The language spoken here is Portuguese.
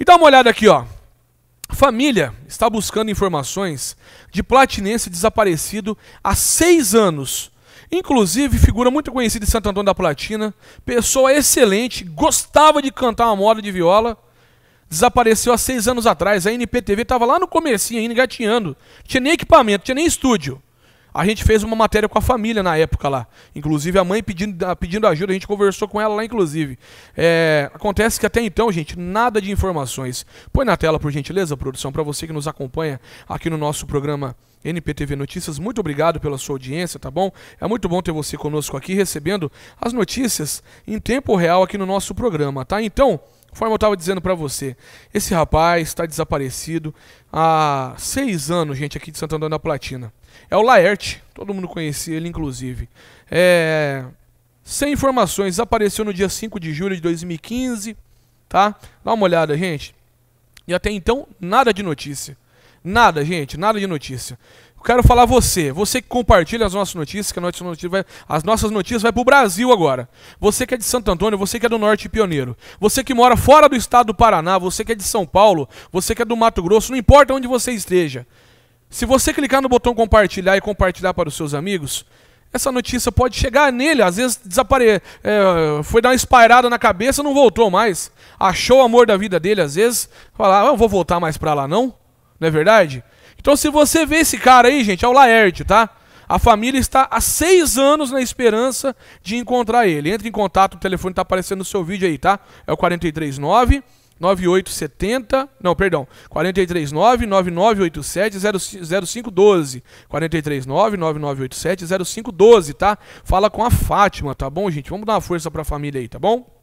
E dá uma olhada aqui, ó. Família está buscando informações de platinense desaparecido há seis anos. Inclusive, figura muito conhecida de Santo Antônio da Platina, pessoa excelente, gostava de cantar uma moda de viola. Desapareceu há seis anos atrás. A NPTV estava lá no comecinho ainda, engatinhando. Tinha nem equipamento, tinha nem estúdio. A gente fez uma matéria com a família na época lá. Inclusive, a mãe pedindo, pedindo ajuda, a gente conversou com ela lá, inclusive. É, acontece que até então, gente, nada de informações. Põe na tela, por gentileza, produção, para você que nos acompanha aqui no nosso programa NPTV Notícias. Muito obrigado pela sua audiência, tá bom? É muito bom ter você conosco aqui, recebendo as notícias em tempo real aqui no nosso programa, tá? Então. Conforme eu estava dizendo para você, esse rapaz está desaparecido há seis anos, gente, aqui de Santo Antônio da Platina. É o Laerte, todo mundo conhecia ele, inclusive. É... Sem informações, apareceu no dia 5 de julho de 2015, tá? Dá uma olhada, gente. E até então, nada de notícia. Nada, gente, nada de notícia. Eu quero falar você, você que compartilha as nossas notícias, que nossa notícia vai, as nossas notícias vai para o Brasil agora. Você que é de Santo Antônio, você que é do Norte Pioneiro, você que mora fora do estado do Paraná, você que é de São Paulo, você que é do Mato Grosso, não importa onde você esteja. Se você clicar no botão compartilhar e compartilhar para os seus amigos, essa notícia pode chegar nele, às vezes desaparecer, é, foi dar uma espairada na cabeça, não voltou mais. Achou o amor da vida dele, às vezes, falar, ah, eu vou voltar mais para lá não, não é verdade? Então, se você vê esse cara aí, gente, é o Laerte, tá? A família está há seis anos na esperança de encontrar ele. Entre em contato, o telefone está aparecendo no seu vídeo aí, tá? É o 439 9870, não, perdão, 439 9987 0512. 439 9987 0512, tá? Fala com a Fátima, tá bom, gente? Vamos dar uma força para a família aí, tá bom?